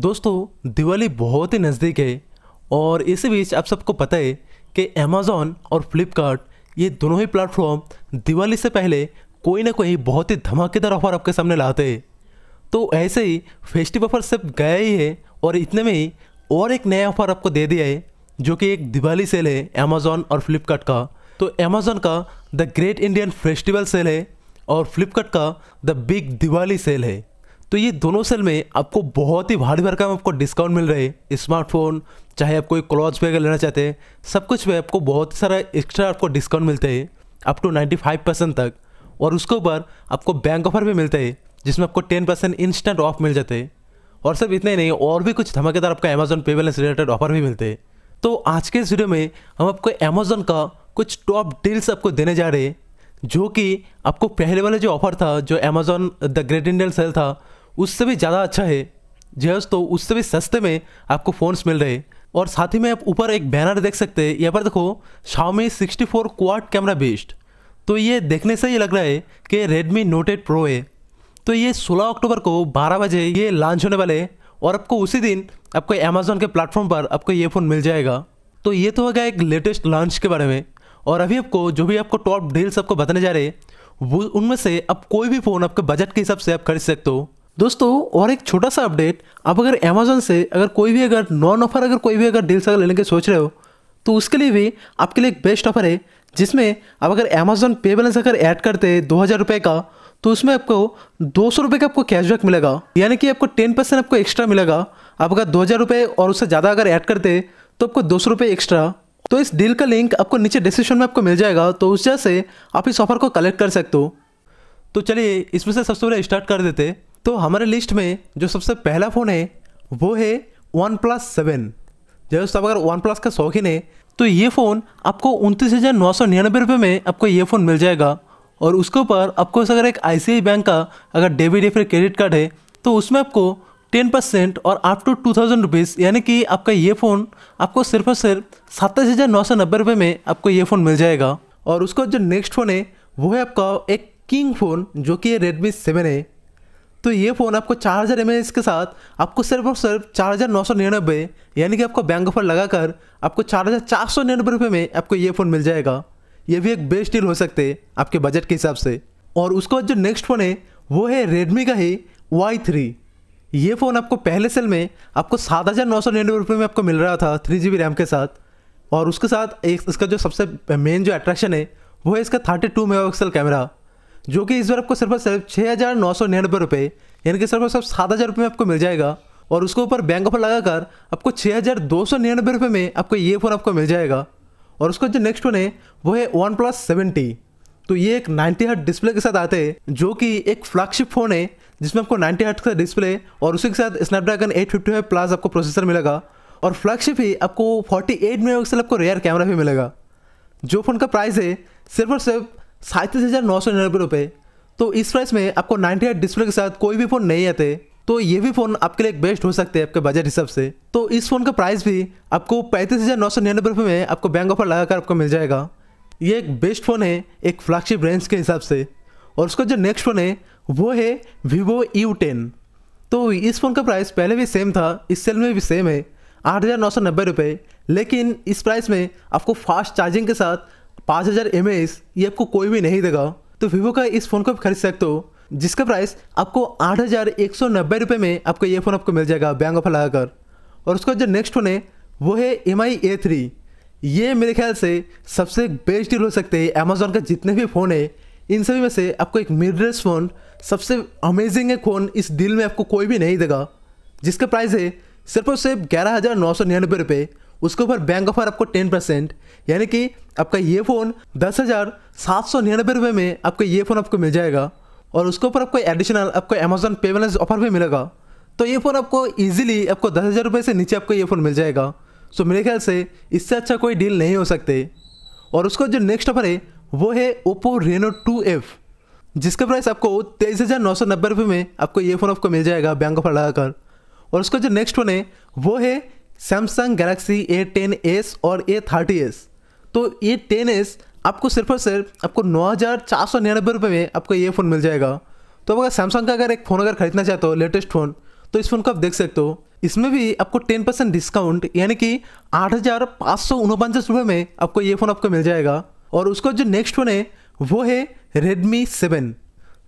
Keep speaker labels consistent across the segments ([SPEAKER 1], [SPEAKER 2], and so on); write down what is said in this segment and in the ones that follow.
[SPEAKER 1] दोस्तों दिवाली बहुत ही नज़दीक है और इसी बीच आप सबको पता है कि अमेज़ॉन और फ्लिपकार्ट ये दोनों ही प्लेटफॉर्म दिवाली से पहले कोई ना कोई बहुत ही धमाकेदार ऑफर आपके सामने लाते हैं तो ऐसे ही फेस्टिव ऑफर सब गया ही है और इतने में ही और एक नया ऑफर आपको दे दिया है जो कि एक दिवाली सेल है अमेजोन और फ्लिपकार्ट का तो अमेजोन का the great Indian festival sale है और फ्लिपकार्ट का द बिग दिवाली सेल है तो ये दोनों सेल में आपको बहुत ही भारी भरकम आपको डिस्काउंट मिल रहे है स्मार्टफोन चाहे आप कोई क्लॉथ वगैरह लेना चाहते हैं सब कुछ में आपको बहुत सारा एक्स्ट्रा आपको डिस्काउंट मिलते हैं up to ninety five percent तक और उसके ऊपर आपको बैंक ऑफर भी मिलते हैं जिसमें आपको टेन परसेंट इंस्टेंट ऑफ मिल जाते हैं और सब इतने ही नहीं और भी कुछ धमाकेदार आपका अमेजोन पे बैलेंस रिलेटेड ऑफर भी मिलते हैं तो आज के इस वीडियो में हम आपको अमेजोन का कुछ टॉप डील्स आपको देने जा रहे हैं जो कि आपको पहले वाला जो ऑफर था जो Amazon the great Indian sale था उससे भी ज़्यादा अच्छा है जहाज तो उससे भी सस्ते में आपको फ़ोन्स मिल रहे और साथ ही में आप ऊपर एक बैनर देख सकते हैं यहाँ पर देखो Xiaomi 64 four quad camera based तो ये देखने से ही लग रहा है कि रेडमी नोट एट प्रो है तो ये 16 अक्टूबर को 12 बजे ये लॉन्च होने वाले हैं और आपको उसी दिन आपको अमेजोन के प्लेटफॉर्म पर आपको ये फ़ोन मिल जाएगा तो ये तो हो गया एक लेटेस्ट लॉन्च के बारे में और अभी आपको जो भी आपको टॉप डील्स आपको बताने जा रहे हैं वो उनमें से आप कोई भी फ़ोन आपके बजट के हिसाब से आप खरीद सकते हो दोस्तों और एक छोटा सा अपडेट आप अगर अमेजोन से अगर कोई भी अगर नॉन ऑफर अगर कोई भी अगर डील्स अगर लेने के सोच रहे हो तो उसके लिए भी आपके लिए एक बेस्ट ऑफर है जिसमें आप अगर अमेजोन पे बैलेंस अगर ऐड करते हैं दो हज़ार रुपये का तो उसमें आपको दो सौ रुपये का आपको कैशबैक मिलेगा यानी कि आपको टेन परसेंट आपको एक्स्ट्रा मिलेगा आप अगर दो हज़ार रुपये और उससे ज़्यादा अगर ऐड करते तो आपको दो सौ रुपये एक्स्ट्रा तो इस डील का लिंक आपको नीचे डिस्क्रिप्शन में आपको मिल जाएगा तो उस जगह से आप इस ऑफर को कलेक्ट कर सकते हो तो चलिए इसमें से सबसे पहले स्टार्ट कर देते तो हमारे लिस्ट में जो सबसे पहला फ़ोन है वो है वन प्लस सेवन जैसे दोस्तों अगर वन प्लस का शौकीन है तो ये फ़ोन आपको उनतीस हज़ार नौ सौ निन्यानबे रुपये में आपको ये फ़ोन मिल जाएगा और उसके ऊपर आपको अगर एक आई बैंक का अगर डेबिट या फिर क्रेडिट कार्ड है तो उसमें आपको टेन परसेंट और up to two thousand rupees यानी कि आपका ये फ़ोन आपको सिर्फ और सिर्फ सत्ताईस हज़ार नौ सौ नब्बे रुपये में आपको ये फ़ोन मिल जाएगा और उसका जो नेक्स्ट फ़ोन है वो है आपका एक किंग फ़ोन जो कि रेडमी सेवन है तो ये फ़ोन आपको चार हज़ार एम के साथ आपको सिर्फ और सिर्फ चार हज़ार नौ सौ निन्यानबे यानी कि आपको बैंक ऑफर लगा कर आपको चार हज़ार चार सौ निन्यानबे रुपये में आपको ये फ़ोन मिल जाएगा ये भी एक बेस्ट डील हो सकते हैं आपके बजट के हिसाब से और उसके बाद जो नेक्स्ट फ़ोन है वो है रेडमी का ही वाई थ्री ये फ़ोन आपको पहले सेल में आपको सात हज़ार नौ सौ निन्यानबे रुपये में आपको मिल रहा था थ्री जी बी रैम के साथ और उसके साथ एक इसका जो सबसे मेन जो अट्रैक्शन है वो है इसका thirty two mega pixel camera जो कि इस बार आपको सिर्फ सिर्फ छः हज़ार नौ सौ निन्यानबे रुपये यानी कि सिर्फ सिर्फ सात हज़ार रुपये में आपको मिल जाएगा और उसके ऊपर बैंक ऑफर लगाकर आपको छः हज़ार दो सौ निन्यानबे रुपये में आपको ये फ़ोन आपको मिल जाएगा और उसका जो नेक्स्ट फ़ोन है वो है वन प्लस सेवेंटी तो ये एक नाइन्टी हर्ट डिस्प्ले के साथ आते हैं जो कि एक फ्लैगशिप फ़ोन है जिसमें आपको नाइन्टी हर्ट का डिस्प्ले और उसी के साथ Snapdragon eight fifty five plus आपको प्रोसेसर मिलेगा और फ्लैगशिप ही आपको फोर्टी एट मेगा आपको रेयर कैमरा भी मिलेगा जो फ़ोन का प्राइस है सिर्फ और सिर्फ सैंतीस हज़ार नौ सौ निन्यानवे रुपये तो इस प्राइस में आपको नाइन्टी एट डिस्प्ले के साथ कोई भी फ़ोन नहीं आते तो ये भी फ़ोन आपके लिए बेस्ट हो सकते हैं आपके बजट हिसाब से तो इस फ़ोन का प्राइस भी आपको पैंतीस हज़ार नौ सौ निन्यानबे रुपये में आपको बैंक ऑफर लगाकर आपको मिल जाएगा ये एक बेस्ट फ़ोन है एक फ्लैगशिप रेंज के हिसाब से और उसका जो नेक्स्ट फ़ोन है वो है वीवो यू टेन तो इस फ़ोन का प्राइस पहले भी सेम था इस सेल में भी सेम है आठ हज़ार नौ सौ नब्बे रुपये लेकिन इस प्राइस में आपको फास्ट चार्जिंग के साथ पाँच हज़ार एम ये आपको कोई भी नहीं देगा तो वीवो का इस फ़ोन को आप खरीद सकते हो जिसका प्राइस आपको आठ हज़ार एक सौ नब्बे रुपये में आपको ये फ़ोन आपको मिल जाएगा बैंक ऑफर लगाकर और उसका जो नेक्स्ट फ़ोन है वो है एम आई ए थ्री ये मेरे ख्याल से सबसे बेस्ट डील हो सकते हैं अमेजोन का जितने भी फ़ोन है इन सभी में से आपको एक मिड फ़ोन सबसे अमेजिंग है फ़ोन इस डील में आपको कोई भी नहीं देगा जिसका प्राइस है सिर्फ और सिर्फ ग्यारह हज़ार नौ सौ निन्यानवे रुपये उसके ऊपर बैंक ऑफर आपको टेन परसेंट यानी कि आपका ये फ़ोन दस हज़ार सात सौ निन्यानबे रुपये में आपको ये फ़ोन आपको मिल जाएगा और उसके ऊपर आपको एडिशनल आपको अमेजोन पे बैलेंस ऑफर भी मिलेगा तो ये फ़ोन आपको ईजिली आपको दस हज़ार रुपये से नीचे आपको ये फ़ोन मिल जाएगा सो मेरे ख्याल से इससे अच्छा कोई डील नहीं हो सकते और उसका जो नेक्स्ट ऑफर है वो है ओप्पो रेनो टू एफ़ जिसका प्राइस आपको तेईस हज़ार नौ सौ नब्बे रुपये में आपको ये फ़ोन आपको मिल जाएगा बैंक ऑफर लगाकर और उसका जो नेक्स्ट फोन है वो है Samsung Galaxy A ten S और ए थर्टी एस तो ये टेन एस आपको सिर्फ और सिर्फ आपको नौ हज़ार चार सौ निन्यानबे रुपये में आपको ये फ़ोन मिल जाएगा तो अगर सैमसंग का अगर एक फ़ोन अगर खरीदना चाहते हो लेटेस्ट फ़ोन तो इस फ़ोन को आप देख सकते हो इसमें भी आपको टेन परसेंट डिस्काउंट यानी कि आठ हज़ार पाँच सौ उनपचास रुपये में आपको ये फ़ोन आपको मिल जाएगा और उसका जो नेक्स्ट फ़ोन है वो है रेडमी सेवन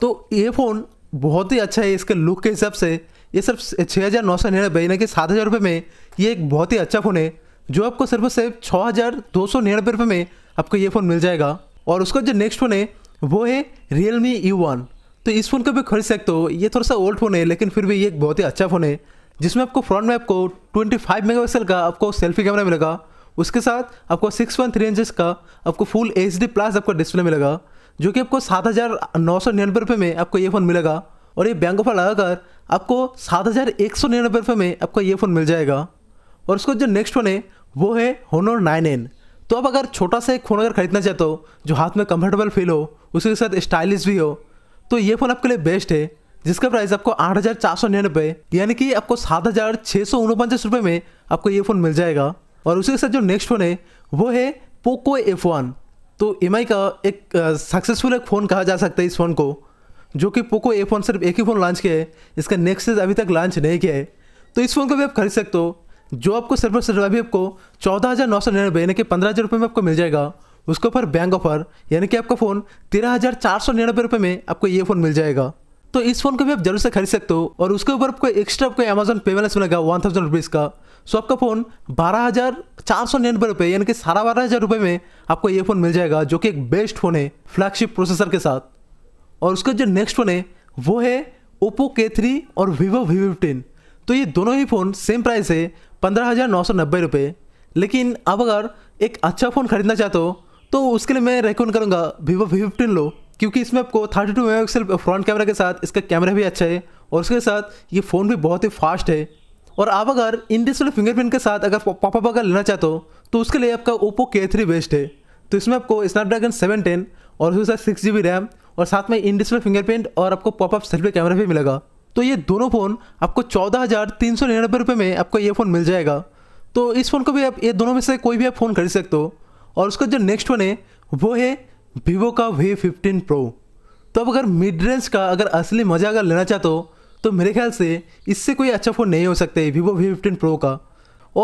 [SPEAKER 1] तो ये फ़ोन बहुत ही अच्छा है इसके लुक के हिसाब से ये सिर्फ छः हज़ार नौ सौ निन्यानवे यानी कि सात हज़ार रुपये में ये एक बहुत ही अच्छा फ़ोन है जो आपको सिर्फ सिर्फ छः हज़ार दो सौ निन्यानवे रुपये में आपको ये फ़ोन मिल जाएगा और उसका जो नेक्स्ट फ़ोन है वो है रियल मी यू वन तो इस फ़ोन को भी खरीद सकते हो ये थोड़ा सा ओल्ड फ़ोन है लेकिन फिर भी ये एक बहुत ही अच्छा फ़ोन है जिसमें आपको फ्रंट में आपको ट्वेंटी फाइव मेगा पिक्सल का आपको सेल्फी कैमरा मिलेगा उसके साथ आपको सिक्स पॉइंट थ्री इंचज़ का आपको फुल एच डी प्लस आपको डिस्प्ले मिलेगा जो कि आपको सात हज़ार नौ सौ निन्यानवे रुपये में आपको ये फ़ोन मिलेगा और ये बैंक ऑफर लगाकर आपको सात हज़ार एक सौ निन्यानबे रुपये में आपका ये फ़ोन मिल जाएगा और उसका जो नेक्स्ट फ़ोन है वो है होनर नाइन एन तो आप अगर छोटा सा एक फ़ोन अगर खरीदना चाहते हो जो हाथ में कंफर्टेबल फील हो उसके साथ स्टाइलिश भी हो तो ये फ़ोन आपके लिए बेस्ट है जिसका प्राइस आपको आठ हज़ार चार सौ निन्यानबे यानी कि आपको सात हज़ार छः सौ उनपचास रुपये में आपको ये फ़ोन मिल जाएगा और उसी के साथ जो नेक्स्ट फ़ोन है वो है पोको एफ वन तो एम का एक सक्सेसफुल एक फ़ोन कहा जा सकता है इस फ़ोन को जो कि पोको ए फोन सिर्फ एक ही फ़ोन लॉन्च किया है इसका नेक्स्ट अभी तक लॉन्च नहीं किया है तो इस फ़ोन को भी आप खरीद सकते हो जो आपको सिर्फ और सिर्फ अभी आपको चौदह हज़ार नौ सौ निन्यानवे यानी कि पंद्रह हज़ार रुपये में आपको मिल जाएगा उसके ऊपर बैंक ऑफर यानी कि आपका फ़ोन तेरह हज़ार चार सौ निन्यानवे रुपये में आपको ये फ़ोन मिल जाएगा तो इस फ़ोन को भी आप जरूर से खरीद सकते हो और उसके ऊपर आपको एक्स्ट्रा आपको अमेजन पे बैलेंस मिलेगा वन थाउजेंड रुपीज़ का सो आपका फ़ोन बारह हज़ार चार सौ निन्यानवे रुपये यानी कि साढ़ा बारह हज़ार रुपये में आपको ये फ़ोन मिल जाएगा जो कि एक बेस्ट फ़ोन है फ्लैगशिप प्रोसेसर के साथ और उसका जो नेक्स्ट फोन है वो है ओप्पो के थ्री और वीवो वी फिफ्टीन तो ये दोनों ही फ़ोन सेम प्राइस है पंद्रह हज़ार नौ सौ नब्बे रुपये लेकिन आप अगर एक अच्छा फ़ोन ख़रीदना चाहते हो तो उसके लिए मैं रेकमेंड करूँगा वीवो वी फिफ्टीन लो क्योंकि इसमें आपको thirty two mega megapixel front camera के साथ इसका कैमरा भी अच्छा है और उसके साथ ये फ़ोन भी बहुत ही फास्ट है और आप अगर इन डिस्प्ले फिंगरप्रिंट के साथ अगर पापा अगर लेना चाहते हो तो उसके लिए आपका ओप्पो के थ्री बेस्ट है तो इसमें आपको स्नैपड्रैगन सेवन टेन और उसके साथ सिक्स जी बी रैम और साथ में इन डिस्प्ले फिंगरप्रिंट और आपको पॉपअप सेल्फी कैमरा भी मिलेगा तो ये दोनों फ़ोन आपको चौदह हज़ार तीन सौ निन्यानबे रुपये में आपको ये फ़ोन मिल जाएगा तो इस फ़ोन को भी आप ये दोनों में से कोई भी आप फ़ोन खरीद सकते हो और उसका जो नेक्स्ट फ़ोन है वो है वीवो का वी फिफ्टीन प्रो तो अब अगर मिड रेंज का अगर असली मज़ा अगर लेना चाहते हो तो मेरे ख्याल से इससे कोई अच्छा फ़ोन नहीं हो सकता है वीवो वी फिफ्टीन प्रो का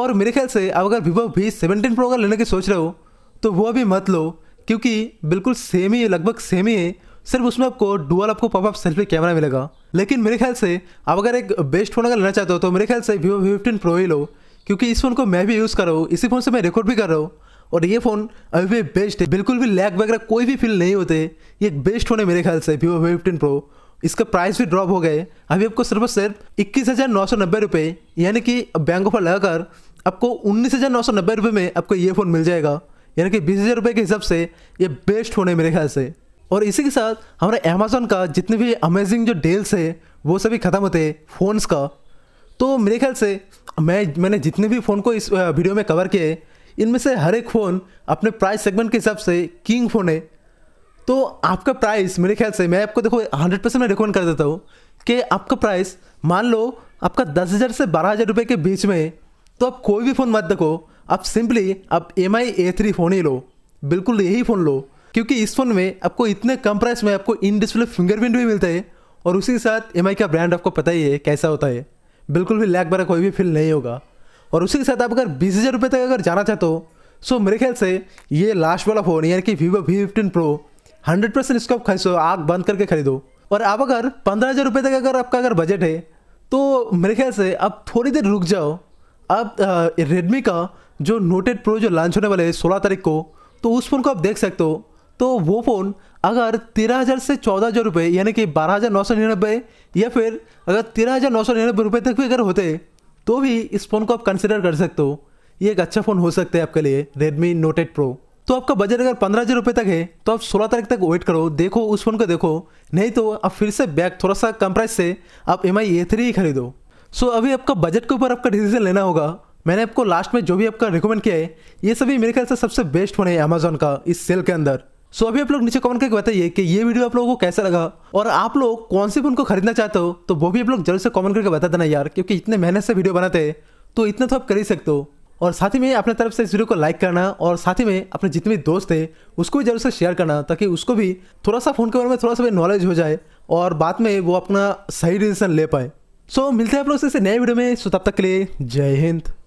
[SPEAKER 1] और मेरे ख्याल से आप अगर वीवो वी सेवनटीन प्रो का लेने की सोच रहे हो तो वो भी मत लो क्योंकि बिल्कुल सेम ही है लगभग सेम ही है सिर्फ उसमें आपको डुअल आपको पॉपअप सेल्फी कैमरा मिलेगा लेकिन मेरे ख्याल से आप अगर एक बेस्ट फ़ोन अगर लेना चाहते हो तो मेरे ख्याल से वीवो वी फिफ्टीन प्रो ही लो क्योंकि इस फ़ोन को मैं भी यूज़ कर रहा हूँ इसी फ़ोन से मैं रिकॉर्ड भी कर रहा हूँ और ये फ़ोन अभी भी बेस्ट है बिल्कुल भी लैग वगैरह कोई भी फील नहीं होते ये बेस्ट फ़ोन है मेरे ख्याल से वीवो वी फिफ्टीन प्रो इसका प्राइस भी ड्रॉप हो गए अभी आपको सिर्फ सिर्फ इक्कीस हज़ार नौ सौ नब्बे रुपये यानी कि बैंक ऑफर लगाकर आपको उन्नीस हज़ार नौ सौ नब्बे रुपये में आपको ये फ़ोन मिल जाएगा यानी कि बीस हज़ार रुपये के हिसाब से ये बेस्ट फ़ोन है मेरे ख्याल से और इसी के साथ हमारे अमेजोन का जितने भी अमेजिंग जो डील्स है वो सभी ख़त्म होते हैं फ़ोन्स का तो मेरे ख्याल से मैं मैंने जितने भी फ़ोन को इस वीडियो में कवर किए इनमें से हर एक फ़ोन अपने प्राइस सेगमेंट के हिसाब से किंग फ़ोन है तो आपका प्राइस मेरे ख्याल से मैं आपको देखो 100 परसेंट मैं रिकमेंड कर देता हूँ कि आपका प्राइस मान लो आपका दस हज़ार से बारह हज़ार रुपये के बीच में है तो आप कोई भी फ़ोन मत देखो आप सिंपली आप M I A three phone ही लो बिल्कुल यही फ़ोन लो क्योंकि इस फोन में आपको इतने कम प्राइस में आपको इन डिस्प्ले फिंगरप्रिंट भी मिलता है और उसी के साथ एम का ब्रांड आपको पता ही है कैसा होता है बिल्कुल भी लैक भरा कोई भी फील नहीं होगा और उसी के साथ आप अगर बीस हज़ार रुपये तक अगर जाना चाहते हो सो मेरे ख्याल से ये लास्ट वाला फ़ोन यानी कि Vivo V fifteen pro hundred percent इसको आप खरीदो आग बंद करके खरीदो और आप अगर पंद्रह हज़ार रुपये तक अगर आपका अगर बजट है तो मेरे ख्याल से आप थोड़ी देर रुक जाओ आप रेडमी का जो नोटेड प्रो जो लॉन्च होने वाले है सोलह तारीख को तो उस फोन को आप देख सकते हो तो वो फ़ोन अगर तेरह हज़ार से चौदह हज़ार रुपये यानी कि बारह हज़ार नौ सौ निन्यानबे या फिर अगर तेरह हज़ार नौ सौ निन्यानबे रुपये तक भी अगर होते तो भी इस फ़ोन को आप कंसिडर कर सकते हो ये एक अच्छा फ़ोन हो सकता है आपके लिए रेडमी नोट एट प्रो तो आपका बजट अगर पंद्रह हज़ार रुपये तक है तो आप सोलह तारीख तक वेट करो देखो उस फ़ोन को देखो नहीं तो आप फिर से बैग थोड़ा सा कम प्राइस से आप एम आई ए थ्री ही खरीदो सो अभी आपका बजट के ऊपर आपका डिसीजन लेना होगा मैंने आपको लास्ट में जो भी आपका रिकमेंड किया है ये सभी मेरे ख्याल से सबसे बेस्ट फ़ोन है अमेजोन का इस सेल के अंदर सो अभी आप लोग नीचे कमेंट करके बताइए कि ये वीडियो आप लोगों को कैसा लगा और आप लोग कौन से फोन को खरीदना चाहते हो तो वो भी आप लोग जल्द से कमेंट करके बता देना यार क्योंकि इतने मेहनत से वीडियो बनाते हैं तो इतना तो आप कर ही सकते हो और साथ ही में अपने तरफ से इस वीडियो को लाइक करना और साथ ही में अपने जितने भी दोस्त थे उसको भी जरूर से शेयर करना ताकि उसको भी थोड़ा सा फ़ोन के बारे में थोड़ा सा भी नॉलेज हो जाए और बाद में वो अपना सही डिसीजन ले पाए सो मिलते हैं आप लोग से नए वीडियो में सो तब तक के लिए जय हिंद